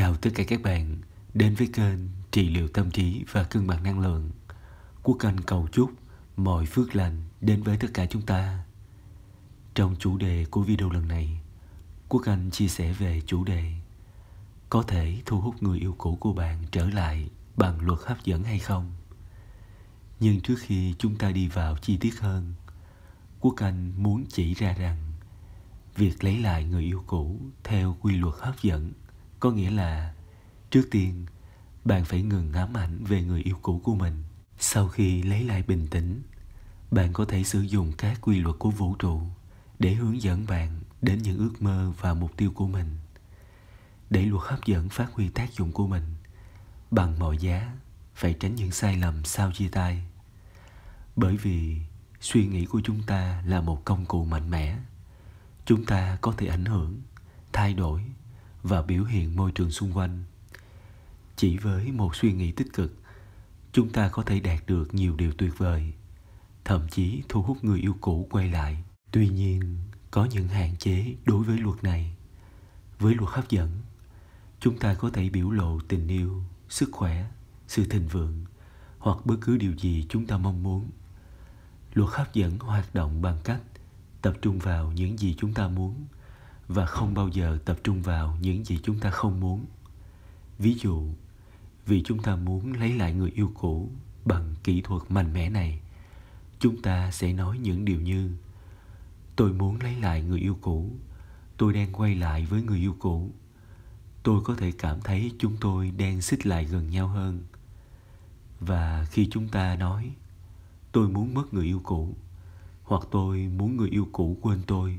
Chào tất cả các bạn đến với kênh Trị liệu tâm trí và cân bằng năng lượng của kênh Cầu Chúc mọi phước lành đến với tất cả chúng ta. Trong chủ đề của video lần này, Quốc Anh chia sẻ về chủ đề Có thể thu hút người yêu cũ của bạn trở lại bằng luật hấp dẫn hay không? Nhưng trước khi chúng ta đi vào chi tiết hơn, Quốc Anh muốn chỉ ra rằng việc lấy lại người yêu cũ theo quy luật hấp dẫn – có nghĩa là trước tiên bạn phải ngừng ám ảnh về người yêu cũ của mình sau khi lấy lại bình tĩnh bạn có thể sử dụng các quy luật của vũ trụ để hướng dẫn bạn đến những ước mơ và mục tiêu của mình để luật hấp dẫn phát huy tác dụng của mình bằng mọi giá phải tránh những sai lầm sau chia tay bởi vì suy nghĩ của chúng ta là một công cụ mạnh mẽ chúng ta có thể ảnh hưởng thay đổi và biểu hiện môi trường xung quanh chỉ với một suy nghĩ tích cực chúng ta có thể đạt được nhiều điều tuyệt vời thậm chí thu hút người yêu cũ quay lại tuy nhiên có những hạn chế đối với luật này với luật hấp dẫn chúng ta có thể biểu lộ tình yêu sức khỏe sự thịnh vượng hoặc bất cứ điều gì chúng ta mong muốn luật hấp dẫn hoạt động bằng cách tập trung vào những gì chúng ta muốn và không bao giờ tập trung vào những gì chúng ta không muốn ví dụ vì chúng ta muốn lấy lại người yêu cũ bằng kỹ thuật mạnh mẽ này chúng ta sẽ nói những điều như tôi muốn lấy lại người yêu cũ tôi đang quay lại với người yêu cũ tôi có thể cảm thấy chúng tôi đang xích lại gần nhau hơn và khi chúng ta nói tôi muốn mất người yêu cũ hoặc tôi muốn người yêu cũ quên tôi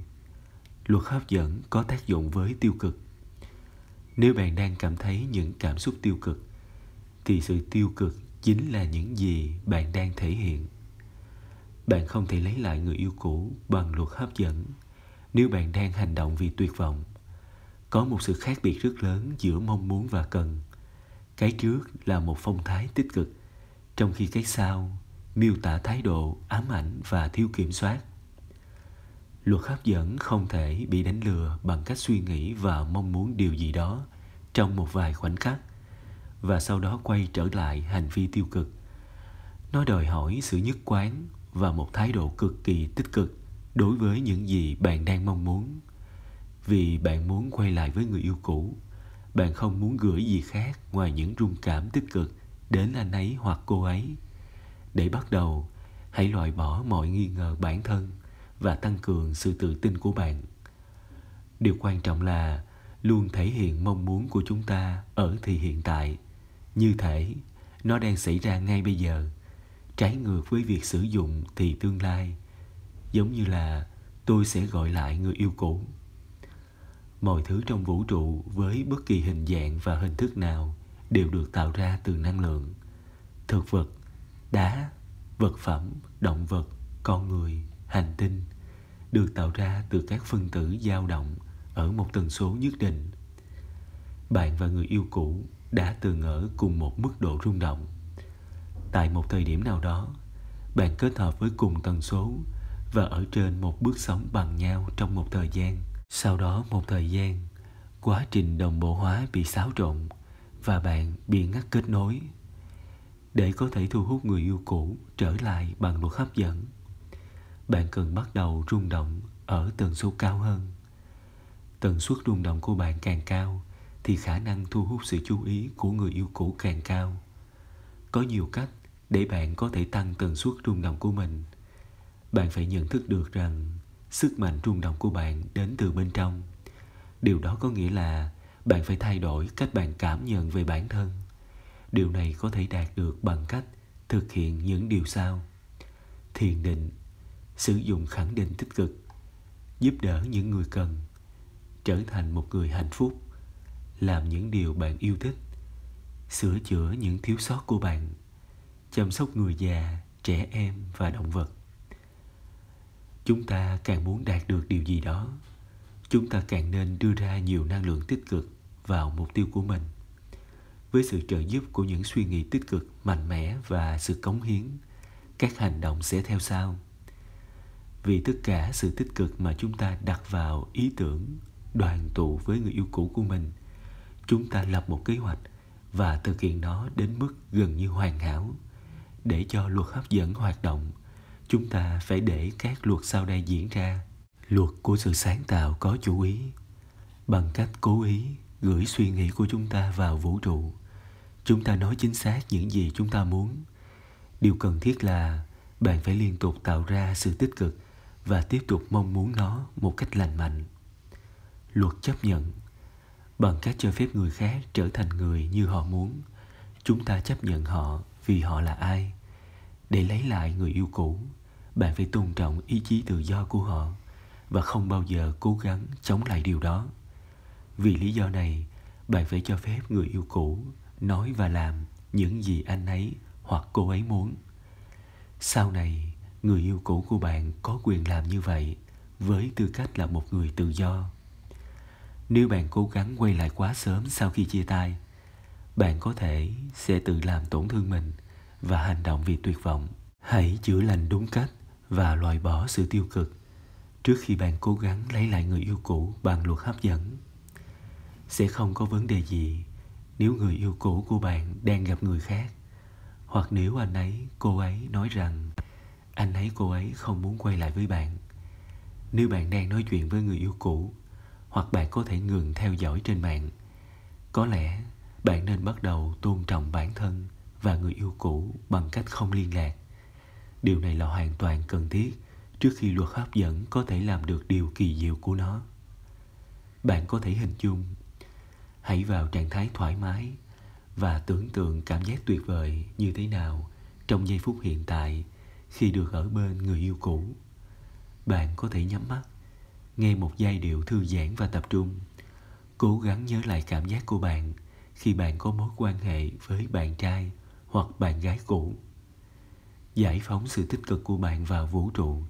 luật hấp dẫn có tác dụng với tiêu cực nếu bạn đang cảm thấy những cảm xúc tiêu cực thì sự tiêu cực chính là những gì bạn đang thể hiện bạn không thể lấy lại người yêu cũ bằng luật hấp dẫn nếu bạn đang hành động vì tuyệt vọng có một sự khác biệt rất lớn giữa mong muốn và cần cái trước là một phong thái tích cực trong khi cái sau miêu tả thái độ ám ảnh và thiếu kiểm soát luật hấp dẫn không thể bị đánh lừa bằng cách suy nghĩ và mong muốn điều gì đó trong một vài khoảnh khắc và sau đó quay trở lại hành vi tiêu cực nó đòi hỏi sự nhất quán và một thái độ cực kỳ tích cực đối với những gì bạn đang mong muốn vì bạn muốn quay lại với người yêu cũ bạn không muốn gửi gì khác ngoài những rung cảm tích cực đến anh ấy hoặc cô ấy để bắt đầu hãy loại bỏ mọi nghi ngờ bản thân và tăng cường sự tự tin của bạn điều quan trọng là luôn thể hiện mong muốn của chúng ta ở thì hiện tại như thể nó đang xảy ra ngay bây giờ trái ngược với việc sử dụng thì tương lai giống như là tôi sẽ gọi lại người yêu cũ mọi thứ trong vũ trụ với bất kỳ hình dạng và hình thức nào đều được tạo ra từ năng lượng thực vật đá vật phẩm động vật con người hành tinh được tạo ra từ các phân tử dao động ở một tần số nhất định bạn và người yêu cũ đã từng ở cùng một mức độ rung động tại một thời điểm nào đó bạn kết hợp với cùng tần số và ở trên một bước sóng bằng nhau trong một thời gian sau đó một thời gian quá trình đồng bộ hóa bị xáo trộn và bạn bị ngắt kết nối để có thể thu hút người yêu cũ trở lại bằng luật hấp dẫn bạn cần bắt đầu rung động ở tần số cao hơn tần suất rung động của bạn càng cao thì khả năng thu hút sự chú ý của người yêu cũ càng cao có nhiều cách để bạn có thể tăng tần suất rung động của mình bạn phải nhận thức được rằng sức mạnh rung động của bạn đến từ bên trong điều đó có nghĩa là bạn phải thay đổi cách bạn cảm nhận về bản thân điều này có thể đạt được bằng cách thực hiện những điều sau thiền định sử dụng khẳng định tích cực giúp đỡ những người cần trở thành một người hạnh phúc làm những điều bạn yêu thích sửa chữa những thiếu sót của bạn chăm sóc người già trẻ em và động vật chúng ta càng muốn đạt được điều gì đó chúng ta càng nên đưa ra nhiều năng lượng tích cực vào mục tiêu của mình với sự trợ giúp của những suy nghĩ tích cực mạnh mẽ và sự cống hiến các hành động sẽ theo sau vì tất cả sự tích cực mà chúng ta đặt vào ý tưởng đoàn tụ với người yêu cũ của mình chúng ta lập một kế hoạch và thực hiện nó đến mức gần như hoàn hảo để cho luật hấp dẫn hoạt động chúng ta phải để các luật sau đây diễn ra luật của sự sáng tạo có chủ ý bằng cách cố ý gửi suy nghĩ của chúng ta vào vũ trụ chúng ta nói chính xác những gì chúng ta muốn điều cần thiết là bạn phải liên tục tạo ra sự tích cực và tiếp tục mong muốn nó một cách lành mạnh luật chấp nhận bằng cách cho phép người khác trở thành người như họ muốn chúng ta chấp nhận họ vì họ là ai để lấy lại người yêu cũ bạn phải tôn trọng ý chí tự do của họ và không bao giờ cố gắng chống lại điều đó vì lý do này bạn phải cho phép người yêu cũ nói và làm những gì anh ấy hoặc cô ấy muốn sau này người yêu cũ của bạn có quyền làm như vậy với tư cách là một người tự do nếu bạn cố gắng quay lại quá sớm sau khi chia tay bạn có thể sẽ tự làm tổn thương mình và hành động vì tuyệt vọng hãy chữa lành đúng cách và loại bỏ sự tiêu cực trước khi bạn cố gắng lấy lại người yêu cũ bằng luật hấp dẫn sẽ không có vấn đề gì nếu người yêu cũ của bạn đang gặp người khác hoặc nếu anh ấy cô ấy nói rằng anh thấy cô ấy không muốn quay lại với bạn nếu bạn đang nói chuyện với người yêu cũ hoặc bạn có thể ngừng theo dõi trên mạng có lẽ bạn nên bắt đầu tôn trọng bản thân và người yêu cũ bằng cách không liên lạc điều này là hoàn toàn cần thiết trước khi luật hấp dẫn có thể làm được điều kỳ diệu của nó bạn có thể hình dung hãy vào trạng thái thoải mái và tưởng tượng cảm giác tuyệt vời như thế nào trong giây phút hiện tại khi được ở bên người yêu cũ bạn có thể nhắm mắt nghe một giai điệu thư giãn và tập trung cố gắng nhớ lại cảm giác của bạn khi bạn có mối quan hệ với bạn trai hoặc bạn gái cũ giải phóng sự tích cực của bạn vào vũ trụ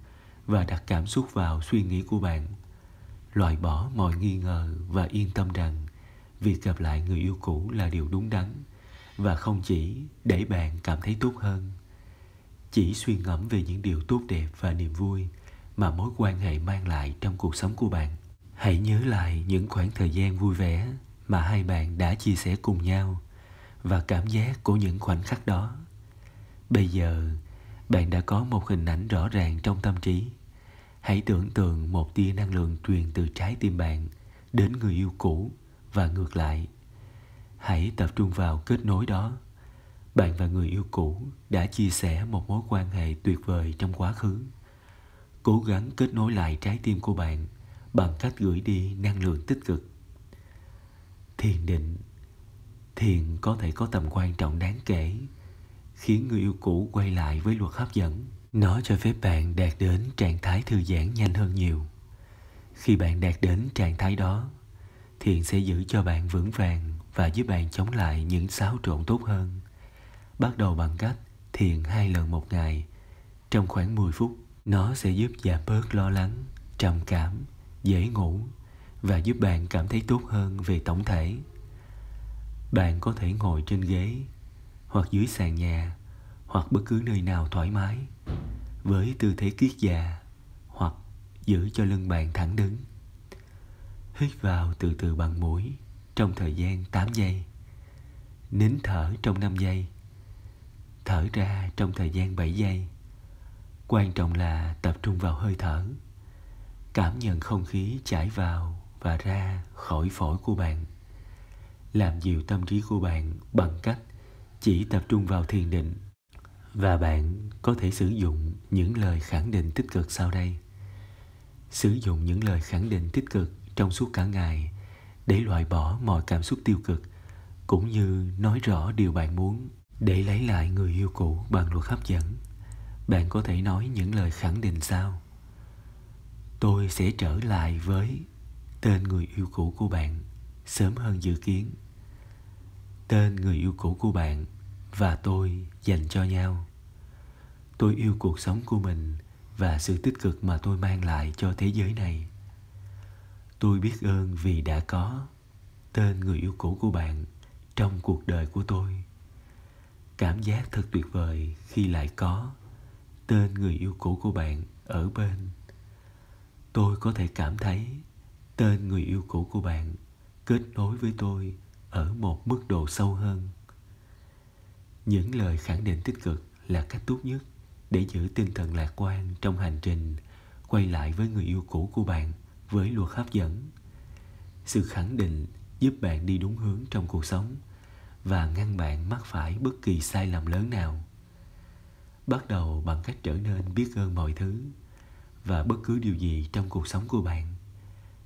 và đặt cảm xúc vào suy nghĩ của bạn loại bỏ mọi nghi ngờ và yên tâm rằng việc gặp lại người yêu cũ là điều đúng đắn và không chỉ để bạn cảm thấy tốt hơn chỉ suy ngẫm về những điều tốt đẹp và niềm vui mà mối quan hệ mang lại trong cuộc sống của bạn hãy nhớ lại những khoảng thời gian vui vẻ mà hai bạn đã chia sẻ cùng nhau và cảm giác của những khoảnh khắc đó bây giờ bạn đã có một hình ảnh rõ ràng trong tâm trí hãy tưởng tượng một tia năng lượng truyền từ trái tim bạn đến người yêu cũ và ngược lại hãy tập trung vào kết nối đó bạn và người yêu cũ đã chia sẻ một mối quan hệ tuyệt vời trong quá khứ cố gắng kết nối lại trái tim của bạn bằng cách gửi đi năng lượng tích cực thiền định thiền có thể có tầm quan trọng đáng kể khiến người yêu cũ quay lại với luật hấp dẫn nó cho phép bạn đạt đến trạng thái thư giãn nhanh hơn nhiều khi bạn đạt đến trạng thái đó thiền sẽ giữ cho bạn vững vàng và giúp bạn chống lại những xáo trộn tốt hơn Bắt đầu bằng cách thiền hai lần một ngày. Trong khoảng 10 phút, nó sẽ giúp giảm bớt lo lắng, trầm cảm, dễ ngủ và giúp bạn cảm thấy tốt hơn về tổng thể. Bạn có thể ngồi trên ghế hoặc dưới sàn nhà hoặc bất cứ nơi nào thoải mái với tư thế kiết già hoặc giữ cho lưng bạn thẳng đứng. Hít vào từ từ bằng mũi trong thời gian 8 giây. Nín thở trong 5 giây thở ra trong thời gian 7 giây. Quan trọng là tập trung vào hơi thở, cảm nhận không khí chảy vào và ra khỏi phổi của bạn. Làm dịu tâm trí của bạn bằng cách chỉ tập trung vào thiền định và bạn có thể sử dụng những lời khẳng định tích cực sau đây. Sử dụng những lời khẳng định tích cực trong suốt cả ngày để loại bỏ mọi cảm xúc tiêu cực cũng như nói rõ điều bạn muốn để lấy lại người yêu cũ bằng luật hấp dẫn bạn có thể nói những lời khẳng định sau tôi sẽ trở lại với tên người yêu cũ của bạn sớm hơn dự kiến tên người yêu cũ của bạn và tôi dành cho nhau tôi yêu cuộc sống của mình và sự tích cực mà tôi mang lại cho thế giới này tôi biết ơn vì đã có tên người yêu cũ của bạn trong cuộc đời của tôi Cảm giác thật tuyệt vời khi lại có tên người yêu cũ của bạn ở bên. Tôi có thể cảm thấy tên người yêu cũ của bạn kết nối với tôi ở một mức độ sâu hơn. Những lời khẳng định tích cực là cách tốt nhất để giữ tinh thần lạc quan trong hành trình quay lại với người yêu cũ của bạn với luật hấp dẫn. Sự khẳng định giúp bạn đi đúng hướng trong cuộc sống và ngăn bạn mắc phải bất kỳ sai lầm lớn nào bắt đầu bằng cách trở nên biết ơn mọi thứ và bất cứ điều gì trong cuộc sống của bạn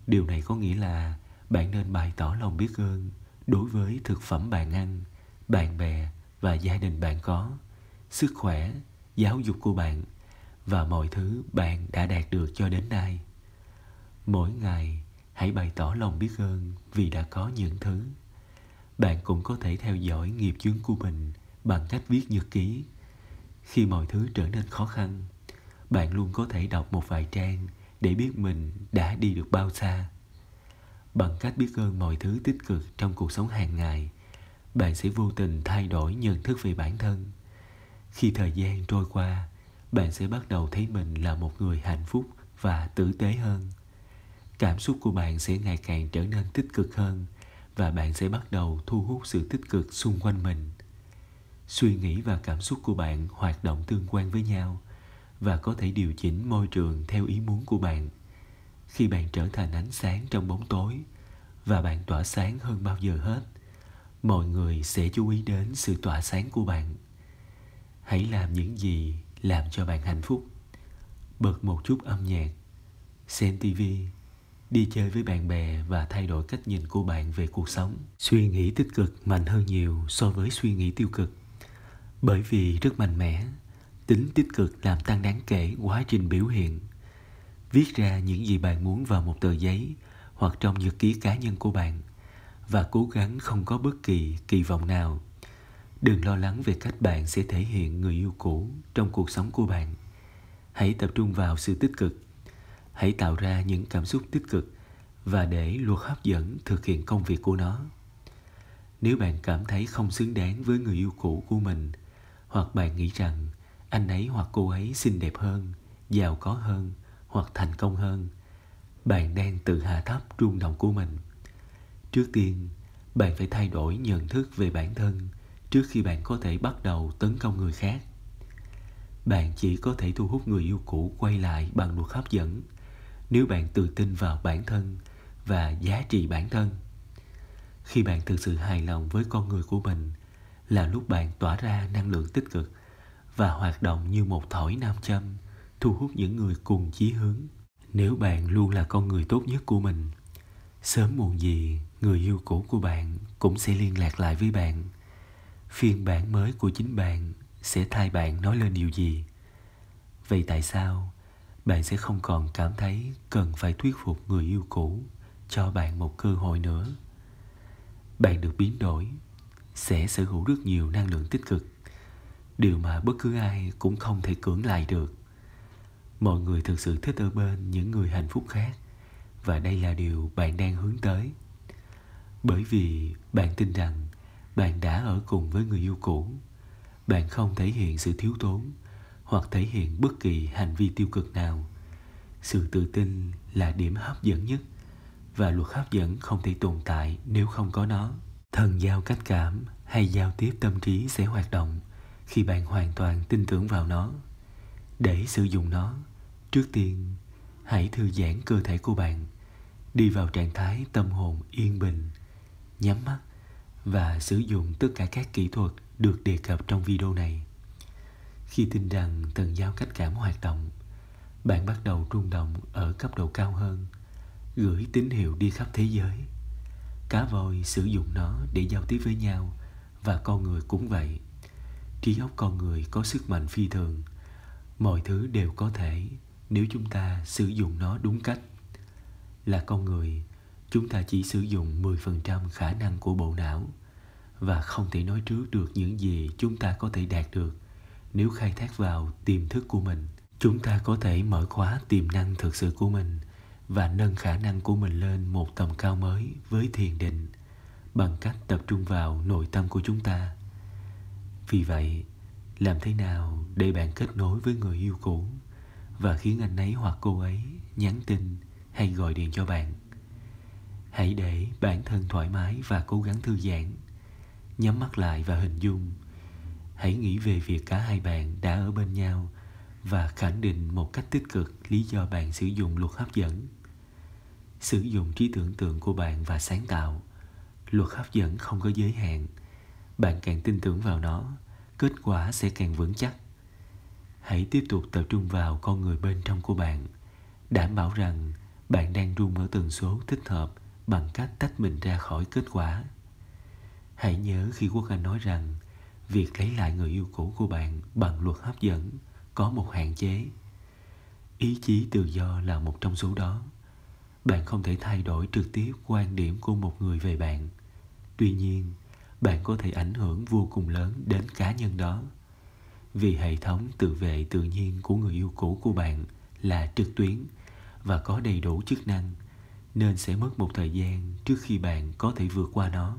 điều này có nghĩa là bạn nên bày tỏ lòng biết ơn đối với thực phẩm bạn ăn bạn bè và gia đình bạn có sức khỏe giáo dục của bạn và mọi thứ bạn đã đạt được cho đến nay mỗi ngày hãy bày tỏ lòng biết ơn vì đã có những thứ bạn cũng có thể theo dõi nghiệp chướng của mình bằng cách viết nhật ký khi mọi thứ trở nên khó khăn bạn luôn có thể đọc một vài trang để biết mình đã đi được bao xa bằng cách biết ơn mọi thứ tích cực trong cuộc sống hàng ngày bạn sẽ vô tình thay đổi nhận thức về bản thân khi thời gian trôi qua bạn sẽ bắt đầu thấy mình là một người hạnh phúc và tử tế hơn cảm xúc của bạn sẽ ngày càng trở nên tích cực hơn và bạn sẽ bắt đầu thu hút sự tích cực xung quanh mình suy nghĩ và cảm xúc của bạn hoạt động tương quan với nhau và có thể điều chỉnh môi trường theo ý muốn của bạn khi bạn trở thành ánh sáng trong bóng tối và bạn tỏa sáng hơn bao giờ hết mọi người sẽ chú ý đến sự tỏa sáng của bạn hãy làm những gì làm cho bạn hạnh phúc bật một chút âm nhạc xem tivi đi chơi với bạn bè và thay đổi cách nhìn của bạn về cuộc sống. Suy nghĩ tích cực mạnh hơn nhiều so với suy nghĩ tiêu cực. Bởi vì rất mạnh mẽ, tính tích cực làm tăng đáng kể quá trình biểu hiện. Viết ra những gì bạn muốn vào một tờ giấy hoặc trong nhật ký cá nhân của bạn và cố gắng không có bất kỳ kỳ vọng nào. Đừng lo lắng về cách bạn sẽ thể hiện người yêu cũ trong cuộc sống của bạn. Hãy tập trung vào sự tích cực hãy tạo ra những cảm xúc tích cực và để luật hấp dẫn thực hiện công việc của nó nếu bạn cảm thấy không xứng đáng với người yêu cũ của mình hoặc bạn nghĩ rằng anh ấy hoặc cô ấy xinh đẹp hơn giàu có hơn hoặc thành công hơn bạn đang tự hạ thấp rung động của mình trước tiên bạn phải thay đổi nhận thức về bản thân trước khi bạn có thể bắt đầu tấn công người khác bạn chỉ có thể thu hút người yêu cũ quay lại bằng luật hấp dẫn nếu bạn tự tin vào bản thân và giá trị bản thân khi bạn thực sự hài lòng với con người của mình là lúc bạn tỏa ra năng lượng tích cực và hoạt động như một thỏi nam châm thu hút những người cùng chí hướng nếu bạn luôn là con người tốt nhất của mình sớm muộn gì người yêu cũ của bạn cũng sẽ liên lạc lại với bạn phiên bản mới của chính bạn sẽ thay bạn nói lên điều gì vậy tại sao bạn sẽ không còn cảm thấy cần phải thuyết phục người yêu cũ cho bạn một cơ hội nữa bạn được biến đổi sẽ sở hữu rất nhiều năng lượng tích cực điều mà bất cứ ai cũng không thể cưỡng lại được mọi người thực sự thích ở bên những người hạnh phúc khác và đây là điều bạn đang hướng tới bởi vì bạn tin rằng bạn đã ở cùng với người yêu cũ bạn không thể hiện sự thiếu thốn hoặc thể hiện bất kỳ hành vi tiêu cực nào sự tự tin là điểm hấp dẫn nhất và luật hấp dẫn không thể tồn tại nếu không có nó thần giao cách cảm hay giao tiếp tâm trí sẽ hoạt động khi bạn hoàn toàn tin tưởng vào nó để sử dụng nó trước tiên hãy thư giãn cơ thể của bạn đi vào trạng thái tâm hồn yên bình nhắm mắt và sử dụng tất cả các kỹ thuật được đề cập trong video này khi tin rằng thần giao cách cảm hoạt động bạn bắt đầu rung động ở cấp độ cao hơn gửi tín hiệu đi khắp thế giới cá voi sử dụng nó để giao tiếp với nhau và con người cũng vậy trí óc con người có sức mạnh phi thường mọi thứ đều có thể nếu chúng ta sử dụng nó đúng cách là con người chúng ta chỉ sử dụng 10% khả năng của bộ não và không thể nói trước được những gì chúng ta có thể đạt được nếu khai thác vào tiềm thức của mình chúng ta có thể mở khóa tiềm năng thực sự của mình và nâng khả năng của mình lên một tầm cao mới với thiền định bằng cách tập trung vào nội tâm của chúng ta vì vậy làm thế nào để bạn kết nối với người yêu cũ và khiến anh ấy hoặc cô ấy nhắn tin hay gọi điện cho bạn hãy để bản thân thoải mái và cố gắng thư giãn nhắm mắt lại và hình dung hãy nghĩ về việc cả hai bạn đã ở bên nhau và khẳng định một cách tích cực lý do bạn sử dụng luật hấp dẫn sử dụng trí tưởng tượng của bạn và sáng tạo luật hấp dẫn không có giới hạn bạn càng tin tưởng vào nó kết quả sẽ càng vững chắc hãy tiếp tục tập trung vào con người bên trong của bạn đảm bảo rằng bạn đang rung ở tần số thích hợp bằng cách tách mình ra khỏi kết quả hãy nhớ khi quốc anh nói rằng việc lấy lại người yêu cũ của bạn bằng luật hấp dẫn có một hạn chế ý chí tự do là một trong số đó bạn không thể thay đổi trực tiếp quan điểm của một người về bạn tuy nhiên bạn có thể ảnh hưởng vô cùng lớn đến cá nhân đó vì hệ thống tự vệ tự nhiên của người yêu cũ của bạn là trực tuyến và có đầy đủ chức năng nên sẽ mất một thời gian trước khi bạn có thể vượt qua nó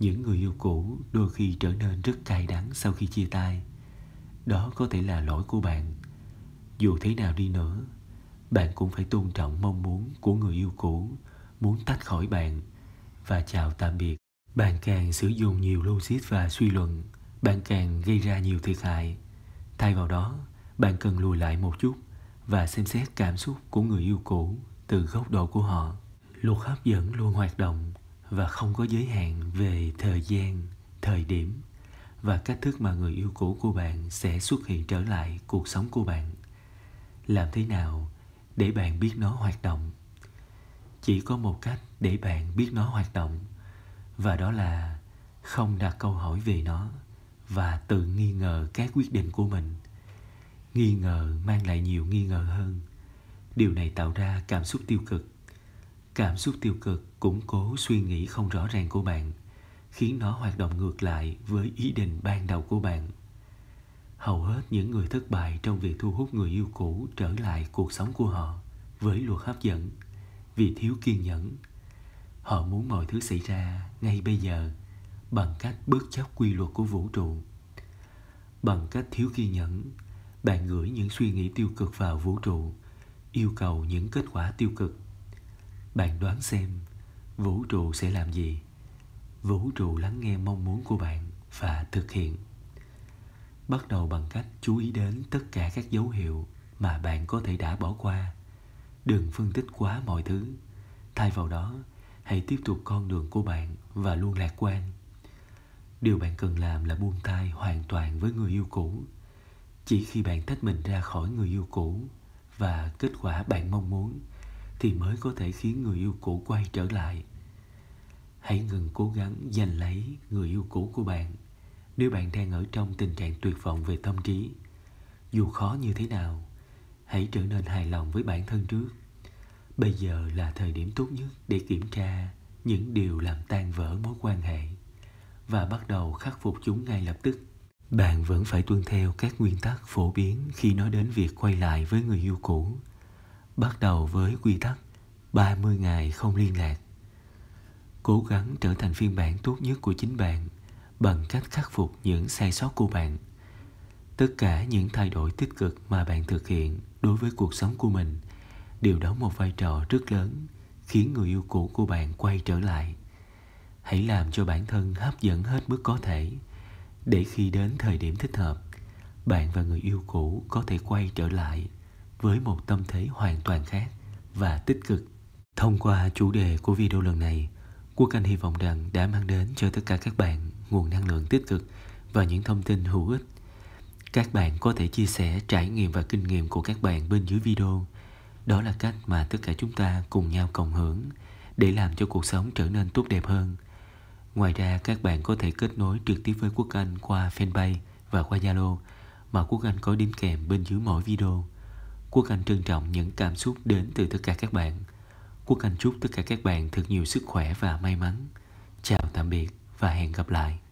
những người yêu cũ đôi khi trở nên rất cay đắng sau khi chia tay đó có thể là lỗi của bạn dù thế nào đi nữa bạn cũng phải tôn trọng mong muốn của người yêu cũ muốn tách khỏi bạn và chào tạm biệt bạn càng sử dụng nhiều logic và suy luận bạn càng gây ra nhiều thiệt hại thay vào đó bạn cần lùi lại một chút và xem xét cảm xúc của người yêu cũ từ góc độ của họ luật hấp dẫn luôn hoạt động và không có giới hạn về thời gian thời điểm và cách thức mà người yêu cũ của bạn sẽ xuất hiện trở lại cuộc sống của bạn làm thế nào để bạn biết nó hoạt động chỉ có một cách để bạn biết nó hoạt động và đó là không đặt câu hỏi về nó và tự nghi ngờ các quyết định của mình nghi ngờ mang lại nhiều nghi ngờ hơn điều này tạo ra cảm xúc tiêu cực Cảm xúc tiêu cực củng cố suy nghĩ không rõ ràng của bạn, khiến nó hoạt động ngược lại với ý định ban đầu của bạn. Hầu hết những người thất bại trong việc thu hút người yêu cũ trở lại cuộc sống của họ với luật hấp dẫn vì thiếu kiên nhẫn. Họ muốn mọi thứ xảy ra ngay bây giờ bằng cách bất chấp quy luật của vũ trụ. Bằng cách thiếu kiên nhẫn, bạn gửi những suy nghĩ tiêu cực vào vũ trụ, yêu cầu những kết quả tiêu cực bạn đoán xem vũ trụ sẽ làm gì vũ trụ lắng nghe mong muốn của bạn và thực hiện bắt đầu bằng cách chú ý đến tất cả các dấu hiệu mà bạn có thể đã bỏ qua đừng phân tích quá mọi thứ thay vào đó hãy tiếp tục con đường của bạn và luôn lạc quan điều bạn cần làm là buông tay hoàn toàn với người yêu cũ chỉ khi bạn tách mình ra khỏi người yêu cũ và kết quả bạn mong muốn thì mới có thể khiến người yêu cũ quay trở lại hãy ngừng cố gắng giành lấy người yêu cũ của bạn nếu bạn đang ở trong tình trạng tuyệt vọng về tâm trí dù khó như thế nào hãy trở nên hài lòng với bản thân trước bây giờ là thời điểm tốt nhất để kiểm tra những điều làm tan vỡ mối quan hệ và bắt đầu khắc phục chúng ngay lập tức bạn vẫn phải tuân theo các nguyên tắc phổ biến khi nói đến việc quay lại với người yêu cũ bắt đầu với quy tắc 30 ngày không liên lạc. Cố gắng trở thành phiên bản tốt nhất của chính bạn bằng cách khắc phục những sai sót của bạn. Tất cả những thay đổi tích cực mà bạn thực hiện đối với cuộc sống của mình đều đóng một vai trò rất lớn khiến người yêu cũ của bạn quay trở lại. Hãy làm cho bản thân hấp dẫn hết mức có thể để khi đến thời điểm thích hợp, bạn và người yêu cũ có thể quay trở lại với một tâm thế hoàn toàn khác và tích cực. Thông qua chủ đề của video lần này, Quốc Anh hy vọng rằng đã mang đến cho tất cả các bạn nguồn năng lượng tích cực và những thông tin hữu ích. Các bạn có thể chia sẻ trải nghiệm và kinh nghiệm của các bạn bên dưới video. Đó là cách mà tất cả chúng ta cùng nhau cộng hưởng để làm cho cuộc sống trở nên tốt đẹp hơn. Ngoài ra các bạn có thể kết nối trực tiếp với Quốc Anh qua fanpage và qua Zalo mà Quốc Anh có đính kèm bên dưới mỗi video. Quốc Anh trân trọng những cảm xúc đến từ tất cả các bạn. Quốc Anh chúc tất cả các bạn thật nhiều sức khỏe và may mắn. Chào tạm biệt và hẹn gặp lại.